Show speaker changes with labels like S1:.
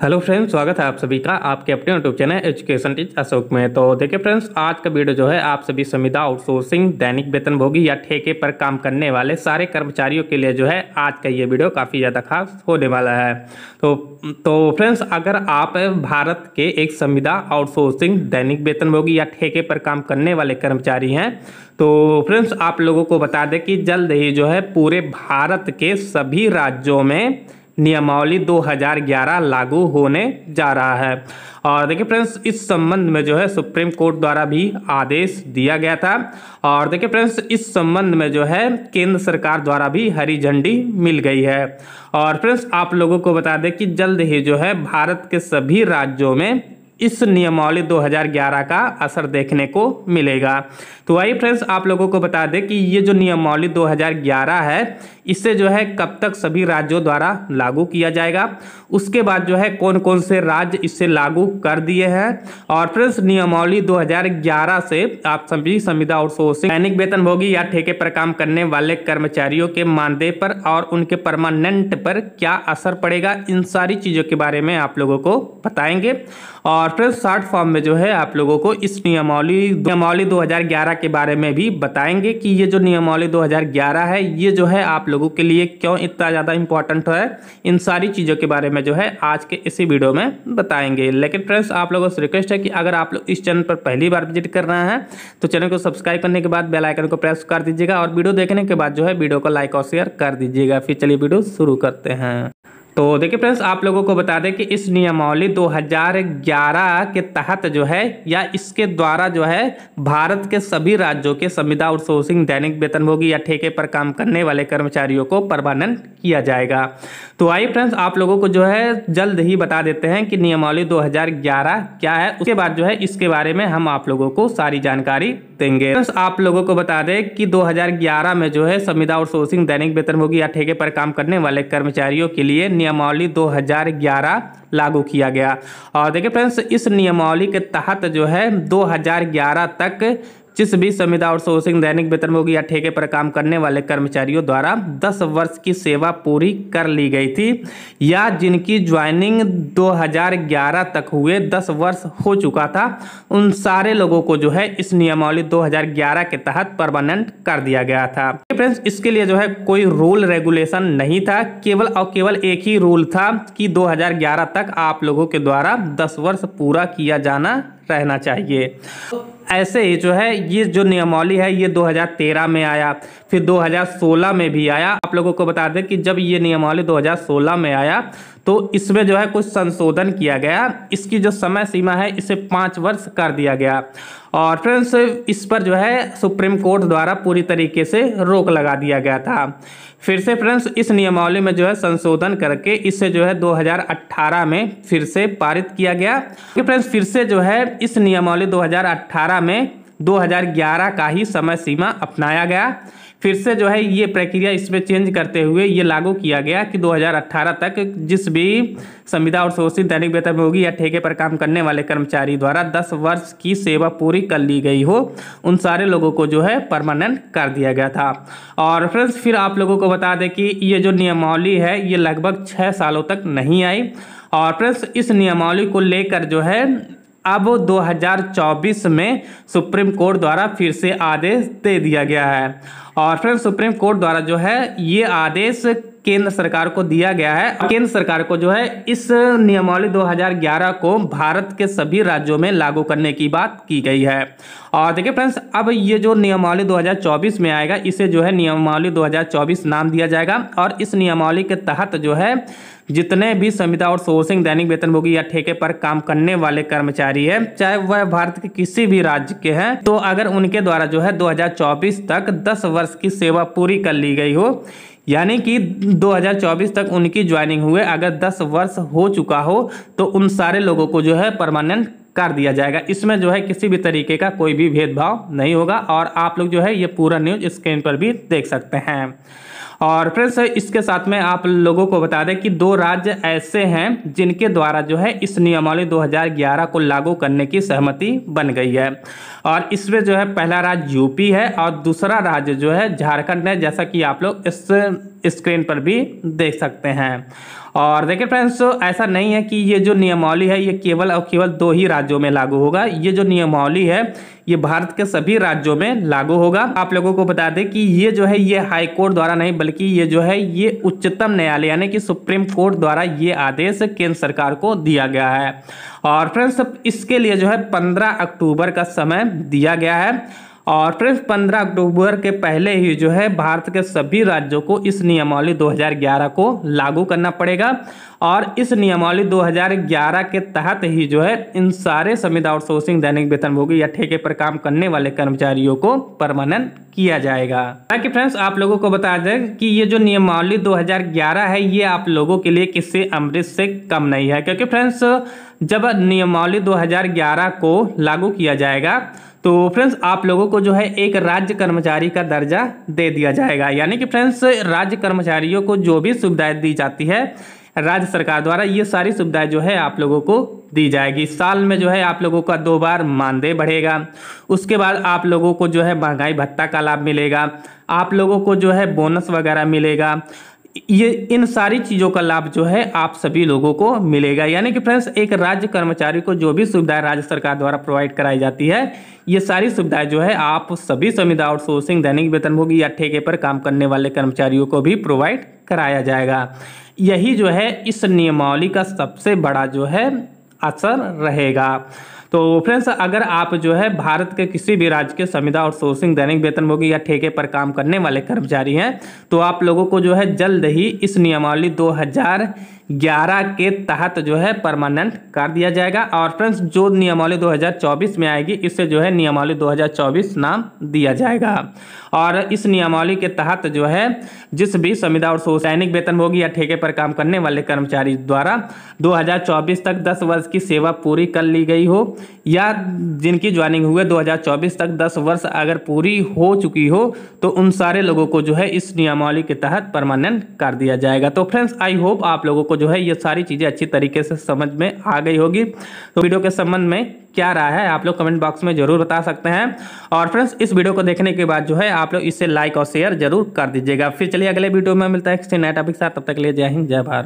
S1: hello friends स्वागत है आप सभी का आपके अपने YouTube channel education teach Ashok में तो देखिए फ्रेंड्स आज का वीडियो जो है आप सभी संविदा आउटसोर्सिंग दैनिक वेतनभोगी या ठेके पर काम करने वाले सारे कर्मचारियों के लिए जो है आज का ये वीडियो काफ़ी ज़्यादा खास होने वाला है तो तो फ्रेंड्स अगर आप भारत के एक संविदा आउटसोर्सिंग दैनिक वेतनभोगी या ठेके पर काम करने वाले कर्मचारी हैं तो फ्रेंड्स आप लोगों को बता दें कि जल्द ही जो है पूरे भारत के सभी राज्यों में नियमावली 2011 लागू होने जा रहा है और देखिए फ्रेंड्स इस संबंध में जो है सुप्रीम कोर्ट द्वारा भी आदेश दिया गया था और देखिए फ्रेंड्स इस संबंध में जो है केंद्र सरकार द्वारा भी हरी झंडी मिल गई है और फ्रेंड्स आप लोगों को बता दें कि जल्द ही जो है भारत के सभी राज्यों में इस नियमावली 2011 का असर देखने को मिलेगा तो वही फ्रेंड्स आप लोगों को बता दें कि ये जो नियमावली 2011 है इसे जो है कब तक सभी राज्यों द्वारा लागू किया जाएगा उसके बाद जो है कौन कौन से राज्य इससे लागू कर दिए हैं और फ्रेंड्स नियमावली 2011 से आप सभी संविदा आउटसोर्सिंग दैनिक वेतन भोगी या ठेके पर काम करने वाले कर्मचारियों के मानदेय पर और उनके परमानेंट पर क्या असर पड़ेगा इन सारी चीज़ों के बारे में आप लोगों को बताएंगे और और शॉर्ट फॉर्म में जो है आप लोगों को इस नियमावली नियमावली 2011 के बारे में भी बताएंगे कि ये जो नियमावली 2011 है ये जो है आप लोगों के लिए क्यों इतना ज़्यादा इंपॉर्टेंट है इन सारी चीज़ों के बारे में जो है आज के इसी वीडियो में बताएंगे लेकिन फ्रेंड्स आप लोगों से रिक्वेस्ट है कि अगर आप लोग इस चैनल पर पहली बार विजिट कर रहे हैं तो चैनल को सब्सक्राइब करने के बाद बेलाइकन को प्रेस कर दीजिएगा और वीडियो देखने के बाद जो है वीडियो को लाइक और शेयर कर दीजिएगा फिर चलिए वीडियो शुरू करते हैं तो देखिए फ्रेंड्स आप लोगों को बता दें कि इस नियमावली 2011 के तहत जो है या इसके द्वारा जो है भारत के सभी राज्यों के संविदा आउटसोर्सिंग दैनिक वेतनभोगी या ठेके पर काम करने वाले कर्मचारियों को प्रबंधन किया जाएगा तो आइए फ्रेंड्स आप लोगों को जो है जल्द ही बता देते हैं कि नियमावली दो क्या है उसके बाद जो है इसके बारे में हम आप लोगों को सारी जानकारी देंगे तो आप लोगों को बता दें कि 2011 में जो है संविदा आउटसोर्सिंग दैनिक वेतनभोगी या ठेके पर काम करने वाले कर्मचारियों के लिए नियमावली 2011 लागू किया गया और देखिए फ्रेंड्स इस नियमावली के तहत जो है 2011 तक जिस भी संविदा और दैनिक वेतनभोगी या ठेके पर काम करने वाले कर्मचारियों द्वारा दस वर्ष की सेवा पूरी कर ली गई थी या जिनकी ज्वाइनिंग 2011 तक हुए दस वर्ष हो चुका था उन सारे लोगों को जो है इस नियमावली 2011 के तहत परमानेंट कर दिया गया था फ्रेंड्स इसके लिए जो है कोई रूल रेगुलेशन नहीं था केवल और केवल एक ही रूल था कि 2011 तक आप लोगों के द्वारा 10 वर्ष पूरा किया जाना रहना चाहिए तो ऐसे ही जो है ये जो नियमावली है ये 2013 में आया फिर 2016 में भी आया आप लोगों को बता दें कि जब ये नियमावली 2016 में आया तो इसमें जो है कुछ संशोधन किया गया इसकी जो समय सीमा है इसे पाँच वर्ष कर दिया गया और फ्रेंड्स इस पर जो है सुप्रीम कोर्ट द्वारा पूरी तरीके से रोक लगा दिया गया था फिर से फ्रेंड्स इस नियमावली में जो है संशोधन करके इसे जो है 2018 में फिर से पारित किया गया फ्रेंड्स फिर से जो है इस नियमावली 2018 में 2011 का ही समय सीमा अपनाया गया फिर से जो है ये प्रक्रिया इसमें चेंज करते हुए ये लागू किया गया कि 2018 तक जिस भी संविदा और शोषित दैनिक वेतनभोगी या ठेके पर काम करने वाले कर्मचारी द्वारा 10 वर्ष की सेवा पूरी कर ली गई हो उन सारे लोगों को जो है परमानेंट कर दिया गया था और फ्रेंड्स फिर आप लोगों को बता दें कि ये जो नियमावली है ये लगभग छः सालों तक नहीं आई और फ्रेंड्स इस नियमावली को लेकर जो है अब 2024 में सुप्रीम कोर्ट द्वारा फिर से आदेश दे दिया गया है और फ्रेंड सुप्रीम कोर्ट द्वारा जो है ये आदेश केंद्र सरकार को दिया गया है केंद्र सरकार को जो है इस नियमावली 2011 को भारत के सभी राज्यों में लागू करने की बात की गई है और देखिए फ्रेंड्स अब ये जो नियमावली 2024 में आएगा इसे जो है नियमावली 2024 नाम दिया जाएगा और इस नियमावली के तहत जो है जितने भी संविदा और सोर्सिंग दैनिक वेतनभोगी या ठेके पर काम करने वाले कर्मचारी है चाहे वह भारत के किसी भी राज्य के हैं तो अगर उनके द्वारा जो है 2024 तक 10 वर्ष की सेवा पूरी कर ली गई हो यानी कि 2024 तक उनकी ज्वाइनिंग हुए अगर 10 वर्ष हो चुका हो तो उन सारे लोगों को जो है परमानेंट कर दिया जाएगा इसमें जो है किसी भी तरीके का कोई भी भेदभाव नहीं होगा और आप लोग जो है ये पूरा न्यूज स्क्रीन पर भी देख सकते हैं और फ्रेंड्स इसके साथ में आप लोगों को बता दें कि दो राज्य ऐसे हैं जिनके द्वारा जो है इस नियमावली 2011 को लागू करने की सहमति बन गई है और इसमें जो है पहला राज्य यूपी है और दूसरा राज्य जो है झारखंड है जैसा कि आप लोग इस स्क्रीन पर भी देख सकते हैं और देखिए फ्रेंड्स ऐसा नहीं है कि ये जो नियमावली है ये केवल और केवल दो ही राज्यों में लागू होगा ये जो नियमावली है ये भारत के सभी राज्यों में लागू होगा आप लोगों को बता दें कि ये जो है ये हाई कोर्ट द्वारा नहीं बल्कि ये जो है ये उच्चतम न्यायालय यानी कि सुप्रीम कोर्ट द्वारा ये आदेश केंद्र सरकार को दिया गया है और फ्रेंड्स इसके लिए जो है पंद्रह अक्टूबर का समय दिया गया है और फ्रेंड्स 15 अक्टूबर के पहले ही जो है भारत के सभी राज्यों को इस नियमावली 2011 को लागू करना पड़ेगा और इस नियमावली 2011 के तहत ही जो है इन सारे समिति आउटसोर्सिंग दैनिक वेतनभोगी या ठेके पर काम करने वाले कर्मचारियों को परमानेंट किया जाएगा ताकि फ्रेंड्स आप लोगों को बता दें कि ये जो नियमावली 2011 है ये आप लोगों के लिए किससे अमृत से कम नहीं है क्योंकि फ्रेंड्स जब नियमावली 2011 को लागू किया जाएगा तो फ्रेंड्स आप लोगों को जो है एक राज्य कर्मचारी का दर्जा दे दिया जाएगा यानी कि फ्रेंड्स राज्य कर्मचारियों को जो भी सुविधाएं दी जाती है राज्य सरकार द्वारा ये सारी सुविधाएं जो है आप लोगों को दी जाएगी साल में जो है आप लोगों का दो बार मानदेय बढ़ेगा उसके बाद आप लोगों को जो है महंगाई भत्ता का लाभ मिलेगा आप लोगों को जो है बोनस वगैरह मिलेगा ये इन सारी चीज़ों का लाभ जो है आप सभी लोगों को मिलेगा यानी कि फ्रेंड्स एक राज्य कर्मचारी को जो भी सुविधाएं राज्य सरकार द्वारा प्रोवाइड कराई जाती है ये सारी सुविधाएं जो है आप सभी संविदा आउटसोर्सिंग दैनिक वेतनभोगी या ठेके पर काम करने वाले कर्मचारियों को भी प्रोवाइड कराया जाएगा यही जो है इस नियमावली का सबसे बड़ा जो है असर रहेगा तो फ्रेंड्स अगर आप जो है भारत के किसी भी राज्य के संविदा और सोर्सिंग दैनिक वेतनभोगी या ठेके पर काम करने वाले कर्मचारी हैं तो आप लोगों को जो है जल्द ही इस नियमावली दो हज़ार ग्यारह के तहत जो है परमानेंट कर दिया जाएगा और फ्रेंड्स जो नियमावली 2024 में आएगी इससे जो है नियमावली 2024 नाम दिया जाएगा और इस नियमावली के तहत जो है जिस भी संविदा और सैनिक होगी या ठेके पर काम करने वाले कर्मचारी द्वारा 2024 तक 10 वर्ष की सेवा पूरी कर ली गई हो या जिनकी ज्वाइनिंग हुए दो तक दस वर्ष अगर पूरी हो चुकी हो तो उन सारे लोगों को जो है इस नियमावली के तहत परमानेंट कर दिया जाएगा तो फ्रेंड्स आई होप आप लोगों को जो है ये सारी चीज़ें अच्छी तरीके से समझ में आ गई होगी तो वीडियो के संबंध में क्या रहा है आप लोग कमेंट बॉक्स में जरूर बता सकते हैं और फ्रेंड्स इस वीडियो को देखने के बाद जो है आप लोग इसे लाइक और शेयर जरूर कर दीजिएगा फिर चलिए अगले वीडियो में मिलता है किसी नए टॉपिक के साथ तब तक के लिए जय हिंद जय भारत